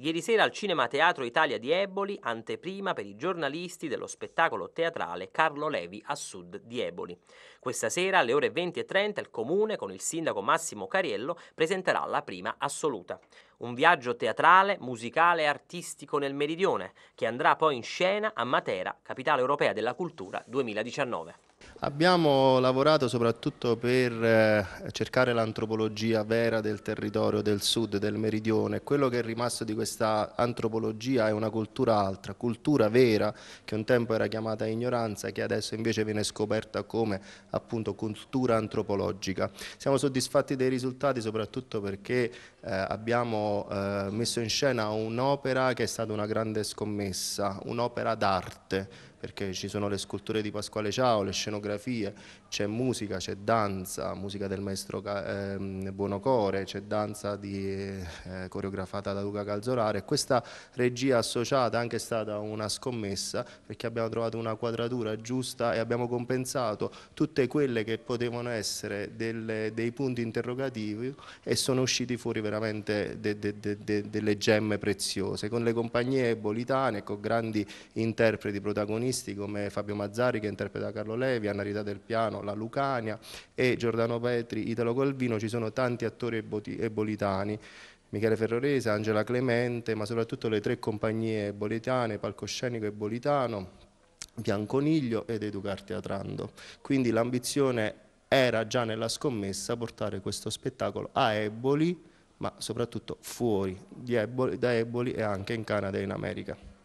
Ieri sera al Cinema Teatro Italia di Eboli, anteprima per i giornalisti dello spettacolo teatrale Carlo Levi a sud di Eboli. Questa sera alle ore 20.30 il comune con il sindaco Massimo Cariello presenterà la prima assoluta un viaggio teatrale, musicale e artistico nel Meridione, che andrà poi in scena a Matera, capitale europea della cultura 2019. Abbiamo lavorato soprattutto per eh, cercare l'antropologia vera del territorio del sud, del meridione. Quello che è rimasto di questa antropologia è una cultura altra, cultura vera, che un tempo era chiamata ignoranza, che adesso invece viene scoperta come appunto cultura antropologica. Siamo soddisfatti dei risultati soprattutto perché eh, abbiamo eh, messo in scena un'opera che è stata una grande scommessa, un'opera d'arte, perché ci sono le sculture di Pasquale Ciao, le scenografie, c'è musica, c'è danza, musica del maestro ehm, Buonocore, c'è danza di, eh, coreografata da Luca Calzolare questa regia associata è anche stata una scommessa perché abbiamo trovato una quadratura giusta e abbiamo compensato tutte quelle che potevano essere delle, dei punti interrogativi e sono usciti fuori veramente de, de, de, delle gemme preziose con le compagnie bolitane, con grandi interpreti protagonisti protagonisti come Fabio Mazzari che interpreta Carlo Levi, Anna Rita del Piano, la Lucania e Giordano Petri, Italo Colvino, ci sono tanti attori ebolitani. Michele Ferrorese, Angela Clemente, ma soprattutto le tre compagnie ebolitane, Palcoscenico e Bolitano, Bianconiglio ed Educar Teatrando. Quindi l'ambizione era già nella scommessa portare questo spettacolo a Eboli, ma soprattutto fuori Eboli, da Eboli e anche in Canada e in America.